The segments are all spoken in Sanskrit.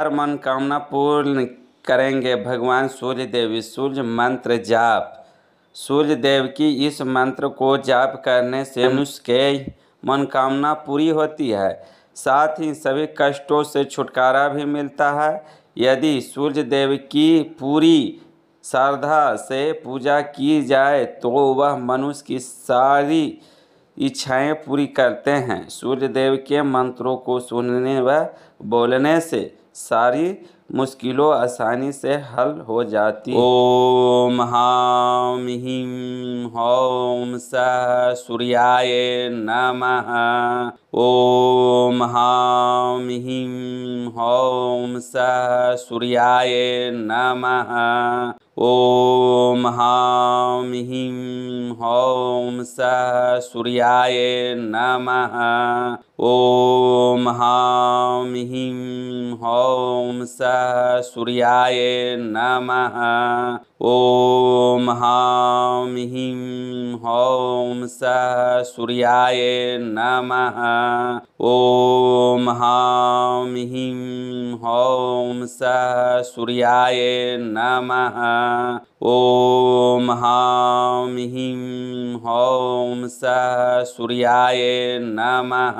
हर मनोकामना पूर्ण करेंगे भगवान सूर्य देवी सूर्य मंत्र जाप सूर्य देव की इस मंत्र को जाप करने से मनुष्य के मनोकामना पूरी होती है साथ ही सभी कष्टों से छुटकारा भी मिलता है यदि सूर्य देव की पूरी श्रद्धा से पूजा की जाए तो वह मनुष्य की सारी इच्छाएं पूरी करते हैं सूर्य देव के मंत्रों को सुनने व बोलने से सारी मुश्किलों आसानी से हल हो जाती ओम हाम हिम होम स सूर्याय नमः ओम हाम हिम होम स सूर्याय नमः ॐ हां ह्रीं हौं सः सूर्याय नमः ॐ हां ह्रीं हौं सः सूर्याय नमः ॐ हां ह्रीं हौं सः सूर्याय नमः ॐ हां ह्रीं हौं सः सूर्याय नमः uh, ॐ हां ह्रीं हौं स सूर्याय नमः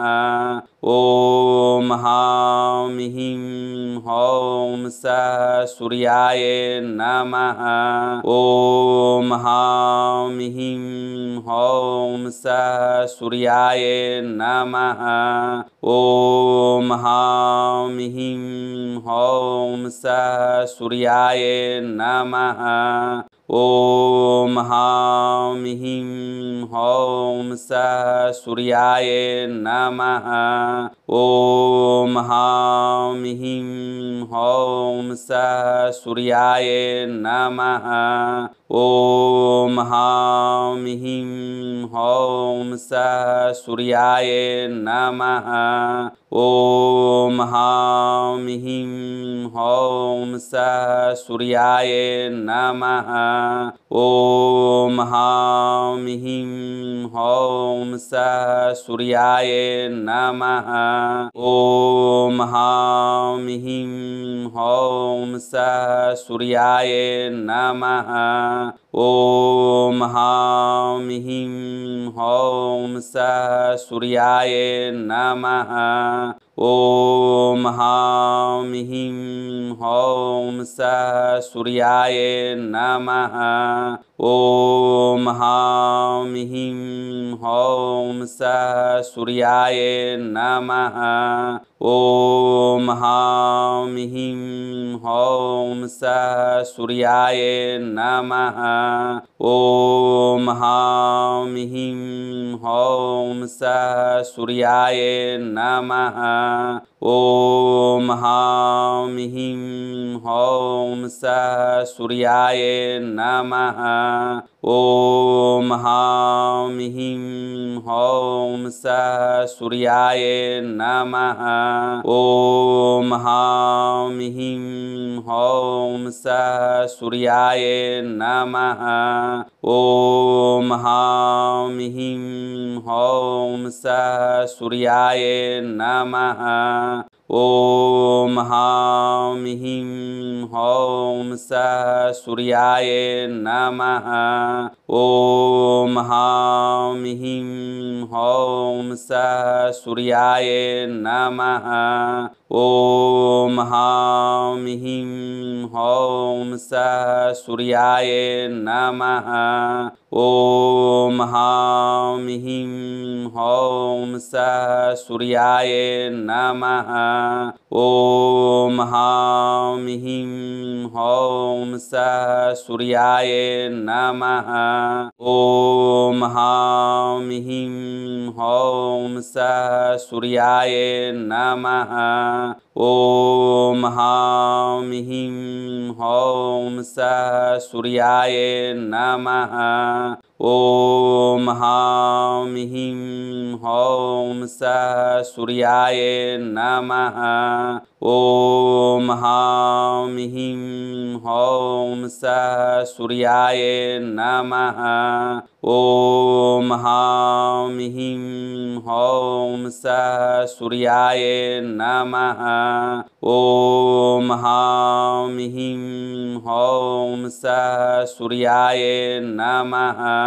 ॐ हां ह्रीं हौं स सूर्याय नमः ॐ हां ह्रीं हौं स सूर्याय नमः ॐ हां ह्रीं हौं स सूर्याय नमः ॐ हां ह्रीं हौं सः सूर्याय नमः ॐ हां ह्रीं हौं सः सूर्याय नमः ॐ हां ह्रीं हौं सः सूर्याय नमः ॐ हां ह्रीं ॐ स सूर्याय नमः ॐ हां ह्रीं हौं स सूर्याय नमः ॐ हां ह्रीं हौं स सूर्याय नमः ॐ हां ह्रीं हौं स सूर्याय नमः ॐ हां ह्रीं हौं स सूर्याय नमः ॐ हां ह्रीं हौं सः सूर्याय नमः ॐ हां ह्रीं हौं सः सूर्याय नमः ॐ हां ह्रीं हौं सः सूर्याय नमः ॐ हां ह्रीं हौं सः सूर्याय नमः ॐ हां ह्रीं हौं स सूर्याय नमः ॐ हां ह्रीं हौं स सूर्याय नमः ॐ हां ह्रीं हौं स सूर्याय नमः ॐ हां ह्रीं हौं सः सूर्याय नमः ॐ हां ह्रीं हौं सः सूर्याय नमः ॐ हां ह्रीं हौं सः सूर्याय नमः ॐ हां ह्रीं हौं सः सूर्याय नमः ॐ हां ह्रीं हौं सः सूर्याय नमः ॐ हां ह्रीं हौं सः सूर्याय नमः ॐ हां ह्रीं हौं सः सूर्याय नमः ॐ हां ह्रीं हौं सः सूर्याय नमः ॐ हां ह्रीं हौं सः सूर्याय नमः ॐ हां ह्रीं हौं सः सूर्याय नमः ॐ हां ह्रीं हौं सः सूर्याय नमः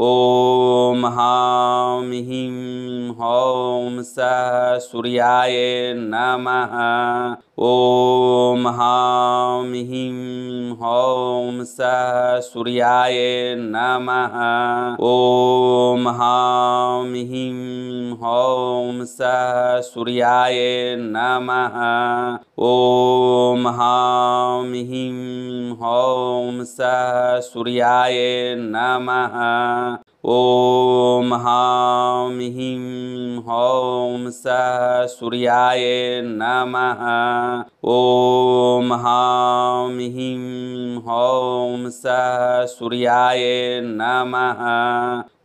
ॐ हां ह्रीं हौं सः सूर्याय नमः ॐ हां ह्रीं हौं सः सूर्याय नमः ॐ हां ह्रीं हौं सः सूर्याय नमः ॐ हां ह्रीं हौं सः सूर्याय नमः ॐ हां ह्रीं हौं स सूर्याय नमः ॐ हां ह्रीं हौं स सूर्याय नमः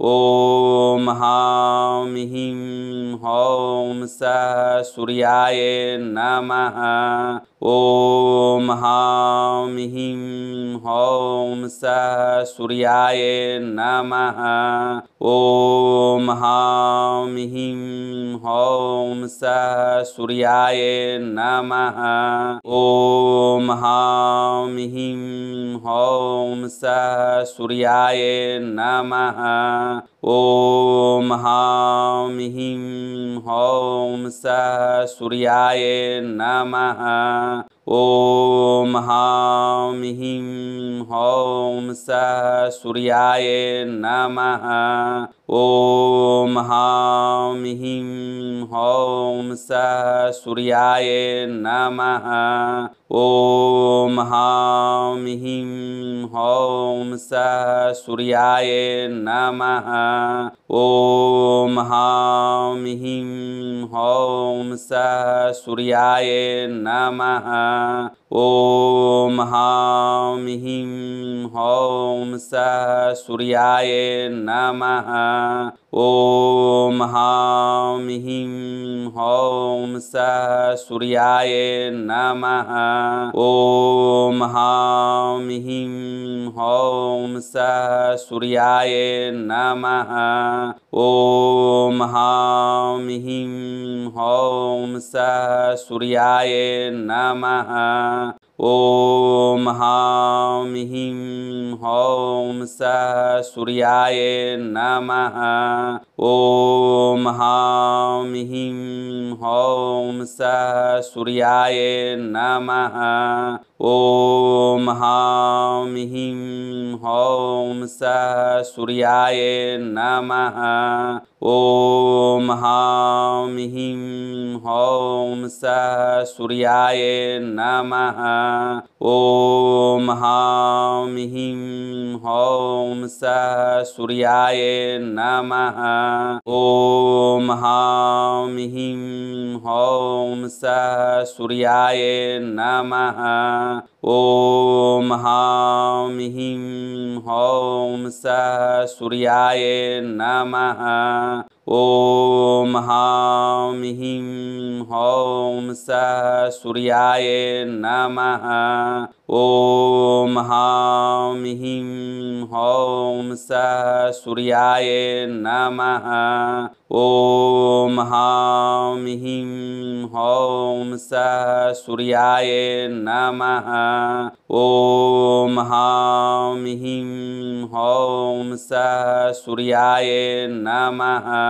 ॐ हां ह्रीं हौं स सूर्याय नमः ॐ हां ह्रीं हौं स सूर्याय नमः ॐ हां ह्रीं हौं स सूर्याय नमः ॐ हां ह्रीं हौं स सूर्याय नमः ॐ हां ह्रीं हौं स सूर्याय नमः ॐ हां ह्रीं हौं स सूर्याय नमः ॐ हां ह्रीं हौं स सूर्याय नमः ॐ हां ह्रीं हौं सः सूर्याय नमः ॐ हां ह्रीं हौं सः सूर्याय नमः ॐ हां ह्रीं हौं सः सूर्याय नमः ॐ हां ह्रीं हौं सः सूर्याय नमः ॐ हां ह्रीं हौं सः सूर्याय नम ॐ हां ह्रीं हौं सः सूर्याय नम ॐ हां ह्रीं हौं स सूर्याय नमः ॐ हां ह्रीं हौं स सूर्याय नमः ॐ हां ह्रीं हौं स सूर्याय नमः ॐ हां ह्रीं हौं स सूर्याय नमः ॐ हां ह्रीं हौं स सूर्याय नमः ॐ हां ह्रीं हौं स सूर्याय नमः ॐ हां ह्रीं हौं सः सूर्याय नमः ॐ हां ह्रीं हौं सः सूर्याय नमः ॐ हां ह्रीं हौं सः सूर्याय नमः ॐ हां ह्रीं हौं सः सूर्याय नमः ॐ हां ह्रीं हौं सः सूर्याय नमः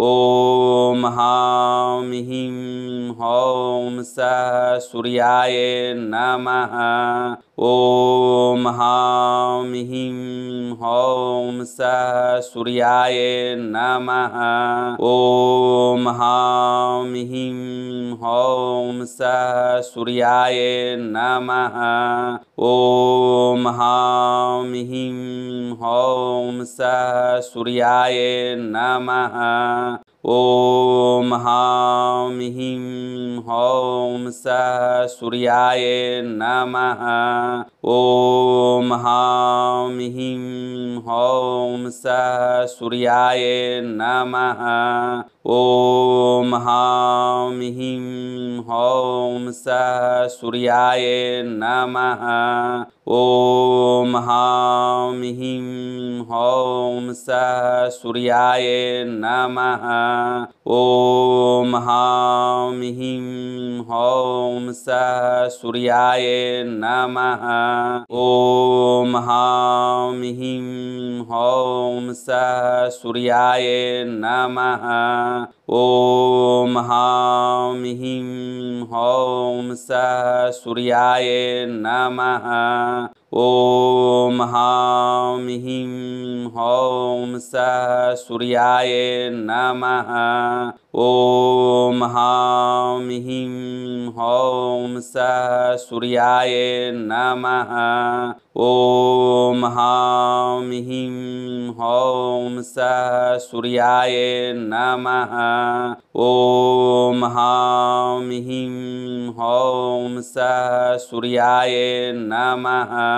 ॐ हां ह्रीं हौं स सूर्याय नमः ॐ हां ह्रीं हौं स सूर्याय नमः ॐ हां ह्रीं हौं स सूर्याय नमः ॐ हां ह्रीं हौं स सूर्याय नमः ॐ हां ह्रीं हौं स सूर्याय नमः ॐ हां ह्रीं हौं स सूर्याय नमः ॐ हां ह्रीं हौं स सूर्याय नमः ॐ हां ह्रीं हौं स सूर्याय नमः ॐ हां ह्रीं हौं स सूर्याय नमः ॐ हां ह्रीं हौं स सूर्याय नमः ॐ हां ह्रीं हौं सः सूर्याय नमः ॐ हां ह्रीं हौं सः सूर्याय नमः ॐ हां ह्रीं हौं सः सूर्याय नमः ॐ हां ह्रीं हौं सः सूर्याय नमः ॐ हां ह्रीं हौं सः सूर्याय नमः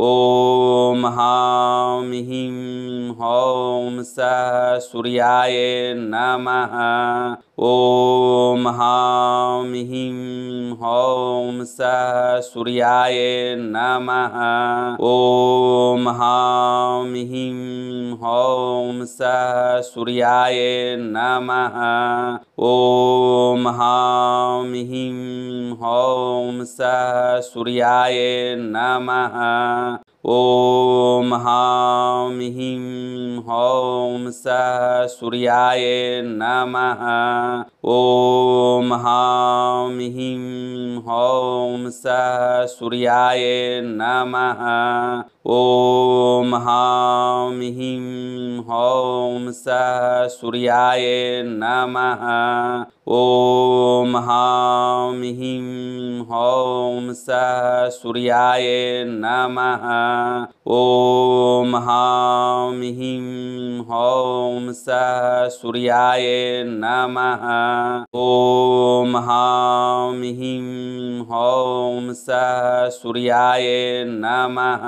ॐ हां ह्रीं हौं सः सूर्याय नमः ॐ हां ह्रीं हौं सः सूर्याय नमः ॐ हां ह्रीं हौं सः सूर्याय नमः ॐ हां ह्रीं हौं सः सूर्याय नमः uh, ॐ हां ह्रीं हौं स सूर्याय नमः ॐ हां ह्रीं हौं स सूर्याय नमः ॐ हां ह्रीं हौं स सूर्याय नमः ॐ हां ह्रीं हौं स सूर्याय नमः ॐ हां ह्रीं हौं स सूर्याय नमः ॐ हां ह्रीं हौं स सूर्याय नमः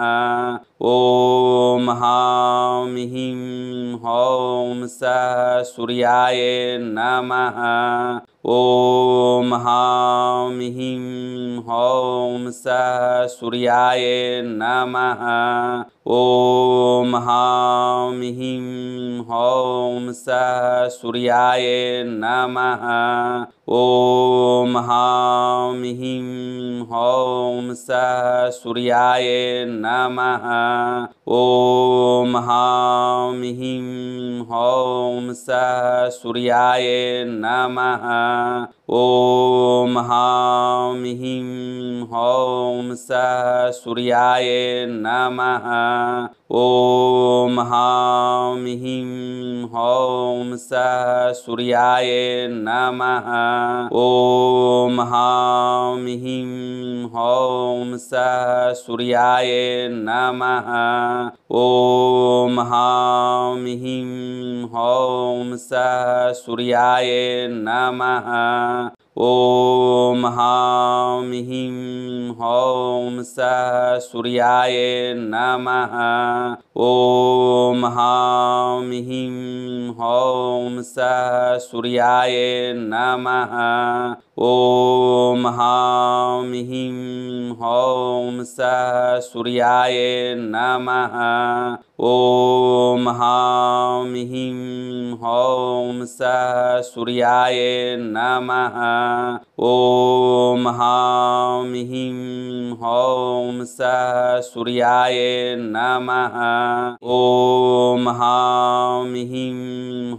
ॐ हां ह्रीं हौं स सूर्याय नमः ॐ हां ह्रीं हौं सः सूर्याय नमः ॐ हां ह्रीं हौं स सूर्याय नमः ॐ हां ह्रीं हौं स सूर्याय नमः ॐ हां ह्रीं हौं स सूर्याय नमः ॐ हां ह्रीं हौं सः सूर्याय नमः ॐ हां ह्रीं हौं स सूर्याय नमः ॐ हां ह्रीं हौं स सूर्याय नमः ॐ हां ह्रीं हौं स सूर्याय नमः ॐ हां ह्रीं हौं स सूर्याय नमः ॐ हां ह्रीं हौं स सूर्याय नमः ॐ हां ह्रीं हौं स सूर्याय नमः ॐ हां ह्रीं हौं स सूर्याय नमः ॐ हां ह्रीं हौं स सूर्याय नमः ॐ हां ह्रीं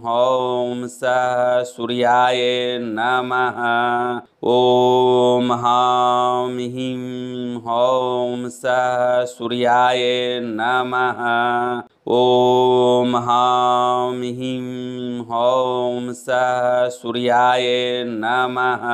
हौं स सूर्याय नमः ॐ हां ह्रीं हौं स सूर्याय नमः ॐ हां ह्रीं हौं स सूर्याय नमः